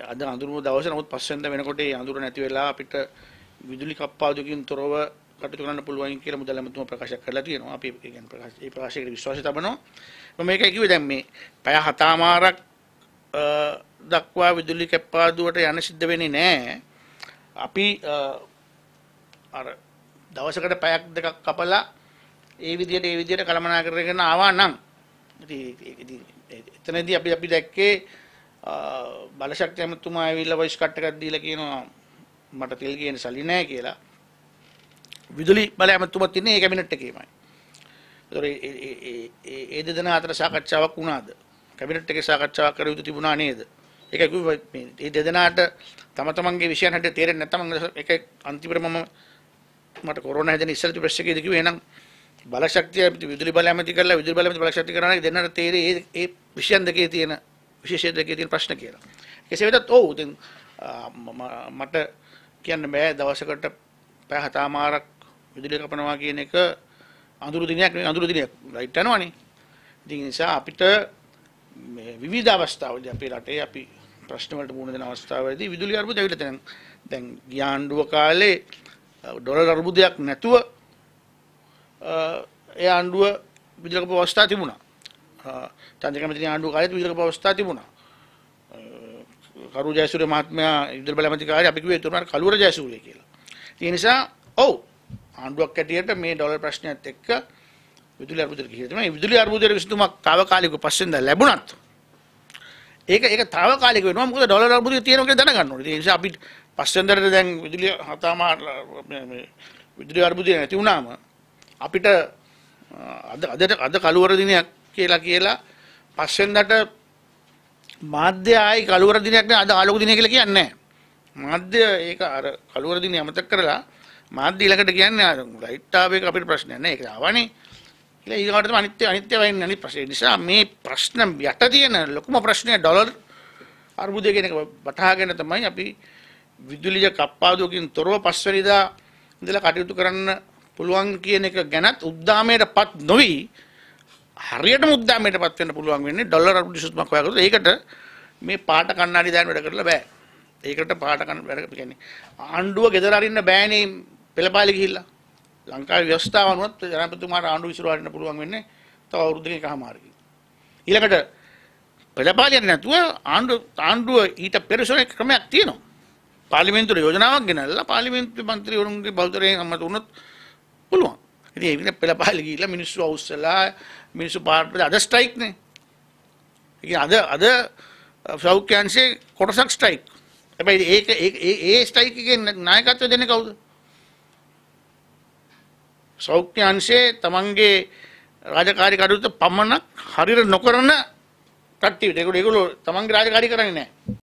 අද අඳුරු දවස නමුත් පස්වෙනිද වෙනකොට ඒ අඳුර නැති වෙලා අපිට විදුලි කප්පාදුකින් තොරව කටයුතු කරන්න පුළුවන් කියලා මුදල් ඇමතුම ප්‍රකාශ කරලා තියෙනවා. අපි ඒ කියන්නේ ප්‍රකාශ ඒ ප්‍රකාශයකට විශ්වාසය තබනවා. මම මේකයි කිව්වේ දැන් මේ පැය හතමාරක් දක්වා විදුලි කැප්පාදුවට යන සිද්ධ වෙන්නේ නැහැ. අපි අර දවසකට පැයක් දෙකක් කපලා ඒ විදිහට ඒ විදිහට කළමනාකරණය කරන ආවා නම් ඉතින් එතනදී අපි අපි දැක්කේ බලශක්ති ඇමතුමා ඇවිල්ලා වොයිස් කට් එකක් දීලා කියනවා මට තෙල් ගේන්න සල්ලි නැහැ කියලා. විදුලි බල ඇමතුමත් ඉන්නේ ඒ කැබිනට් එකේමයි. ඒතොර ඒ දෙදෙනා අතර සාකච්ඡාවක් වුණාද? කැබිනට් එකේ සාකච්ඡාවක් කර යුතු තිබුණා නේද? ඒක ඒ දෙදෙනාට තම තමන්ගේ විෂයන් හැටියට තේරෙන්නේ නැත්නම් ඒක අන්තිමට මම මට කොරෝනා හැදෙන ඉස්සෙල්ලා ප්‍රෙස් එකේදී කිව්වේ එහෙනම් බලශක්තිය විදුලි බලය ඇමති කරලා විදුලි බලය ඇමති බලශක්ති කරනවා දෙන්නට තේරෙන්නේ ඒ ඒ විෂයන් දෙකේ තියෙන විශේෂයදගේ තිල් ප්‍රශ්න කියලා. කෙසේ වෙතත් ඔවු ඉතින් මට කියන්න බෑ දවසකට පැය හතමාරක් විදුලිය කපනවා කියන එක අඳුරු දිනයක් නෙවෙයි අඳුරු දිනයක් ලයිට් යනවනේ. ඉතින් නිසා අපිට මේ විවිධ අවස්ථාවලදී අපේ රටේ අපි ප්‍රශ්න වලට මුහුණ දෙන අවස්ථාවලදී විදුලි අර්බුද ඇවිල්ලා තියෙනවා. දැන් ගියාණ්ඩුව කාලේ ඩොලර් අර්බුදයක් නැතුව ඒ ආණ්ඩුව විදුලි කපන අවස්ථා තිබුණා. චන්දකමැතිනි ආණ්ඩුව කාලෙත් විවිධ අවස්ථා තිබුණා. කරු ජයසූරිය මහත්මයා ඉදිරි බල ඇමති කාලේ අපි කිව්වේ එතුමාට කලුවර ජයසූරිය කියලා. ඒ නිසා ඔව් ආණ්ඩුවක් ඇටියට මේ ඩොලර් ප්‍රශ්නයත් එක්ක විදුලි අර්බුදයට ගිහිල්ලා තියෙනවා. මේ විදුලි අර්බුදයේ විසඳුමක් తాවකාලිකව පස්සෙන්ද ලැබුණත් ඒක ඒක తాවකාලික වෙනවා. මොකද ඩොලර් අර්බුදය තියෙනවා කියලා දැනගන්න ඕනේ. ඒ නිසා අපි පස්සෙන්දට දැන් විදුලි හතාමා මේ විදුලි අර්බුදය නැති වුණාම අපිට අද අද අද කලවර දිනයක් කියලා කියලා පස්සෙන්දට මාධ්‍ය ආයි කළුවර දිනයක් නෑ අද ආලෝක දිනය කියලා කියන්නේ මාධ්‍ය ඒක අර කළුවර දිනය අමතක කරලා මාධ්‍ය ඉලකට කියන්නේ අර ලයිට් ආව එක අපිට ප්‍රශ්නයක් නෑ ඒක ආවනේ කියලා ඊගාට තමයි අනිත්‍ය අනිත්‍ය වෙන්නේ අනිත් ප්‍රශ්නේ නිසා මේ ප්‍රශ්න යට තියෙන ලොකුම ප්‍රශ්නය ඩොලර් අර්බුදය කියන එක වටහාගෙන තමයි අපි විදුලිය කප්පාදුවකින් තොරව පස්වෙනිදා ඉඳලා කටයුතු කරන්න පුළුවන් කියන එක ගැනත් උද්දාමයටපත් නොවි හරියට මුද්දාමයටපත් වෙන්න පුළුවන් වෙන්නේ ඩොලර් අඩු සුත්මක් හොයාගත්තොත් ඒකට මේ පාට කණ්ණාඩි දාන්න වැඩ කරලා බෑ. ඒකට පාට කන්න වැඩ කියන්නේ ආණ්ඩුව ගෙදර අරින්න බෑනේ පෙළපාලි ගිහිල්ලා. ලංකාවේ ව්‍යවස්ථාව අනුවත් ජනාධිපතිතුමාට ආණ්ඩුව විසිරුවා අරින්න පුළුවන් වෙන්නේ තව අවුරුද්දකින් එකමාරකින්. ඊළඟට පෙළපාලියක් නැතුව ආණ්ඩුව ආණ්ඩුව ඊට පෙරසොන ක්‍රමයක් තියෙනවා. පාර්ලිමේන්තුවේ යෝජනාවක් ගෙනල්ලා පාර්ලිමේන්තු මන්ත්‍රීවරුන්ගේ බලතරයෙන් අමතක වුණොත් පුළුවන්. ඉතින් ඒ විදිහට පෙළපහල ගිහිල්ලා මිනිස්සු අවුස්සලා මිනිස්සු පාර්ට්ට අද ස්ට්‍රයික් නේ. ඒ අද අද සෞඛ්‍යංශේ කොටසක් ස්ට්‍රයික්. හැබැයි ඒක ඒ ඒ ස්ට්‍රයික් එකේ නායකත්වය දෙන්නේ කවුද? සෞඛ්‍යංශේ තමන්ගේ රාජකාරී කටයුතු පමණක් හරියට නොකරන කට්ටියට ඒගොල්ලෝ තමන්ගේ රාජකාරී කරන්නේ නැහැ.